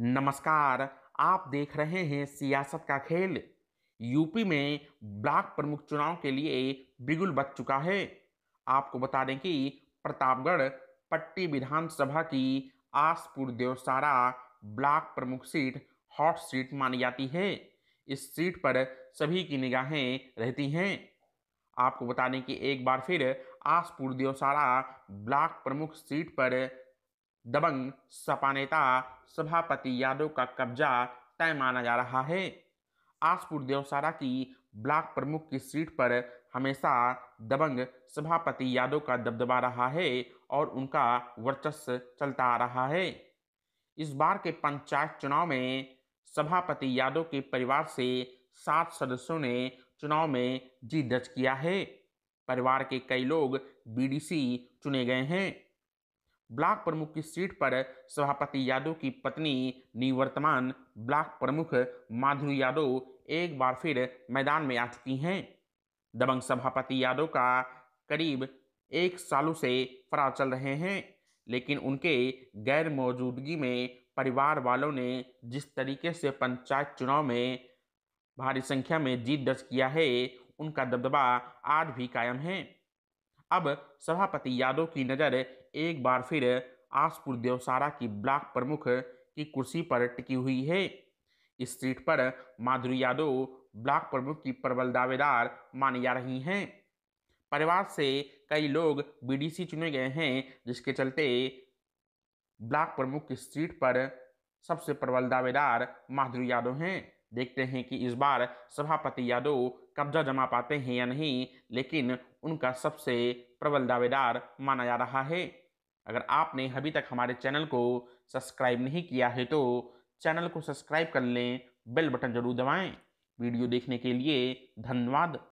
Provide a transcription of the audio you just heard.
नमस्कार आप देख रहे हैं सियासत का खेल यूपी में ब्लॉक प्रमुख चुनाव के लिए बिगुल बच चुका है आपको बता दें कि प्रतापगढ़ पट्टी विधानसभा की आसपुर देवसारा ब्लॉक प्रमुख सीट हॉट सीट मानी जाती है इस सीट पर सभी की निगाहें रहती हैं आपको बता दें कि एक बार फिर आसपुर देवसारा ब्लॉक प्रमुख सीट पर दबंग सपा नेता सभापति यादव का कब्जा तय माना जा रहा है आसपुर देवसारा की ब्लॉक प्रमुख की सीट पर हमेशा दबंग सभापति यादव का दबदबा रहा है और उनका वर्चस्व चलता आ रहा है इस बार के पंचायत चुनाव में सभापति यादव के परिवार से सात सदस्यों ने चुनाव में जीत दर्ज किया है परिवार के कई लोग बीडीसी चुने गए हैं ब्लॉक प्रमुख की सीट पर सभापति यादव की पत्नी निवर्तमान ब्लॉक प्रमुख माधुरी यादव एक बार फिर मैदान में आ चुकी हैं दबंग सभापति यादव का करीब एक सालों से फरार चल रहे हैं लेकिन उनके गैर मौजूदगी में परिवार वालों ने जिस तरीके से पंचायत चुनाव में भारी संख्या में जीत दर्ज किया है उनका दबदबा आज भी कायम है अब सभापति यादव की नज़र एक बार फिर आसपुर देवसारा की ब्लॉक प्रमुख की कुर्सी पर टिकी हुई है इस सीट पर माधुरी यादव ब्लॉक प्रमुख की प्रबल दावेदार मानी जा रही हैं परिवार से कई लोग बीडीसी चुने गए हैं जिसके चलते ब्लॉक प्रमुख की सीट पर सबसे प्रबल दावेदार माधुरी यादव हैं देखते हैं कि इस बार सभापति यादव कब्जा जमा पाते हैं या नहीं लेकिन उनका सबसे प्रबल दावेदार माना जा रहा है अगर आपने अभी तक हमारे चैनल को सब्सक्राइब नहीं किया है तो चैनल को सब्सक्राइब कर लें बेल बटन जरूर दबाएं वीडियो देखने के लिए धन्यवाद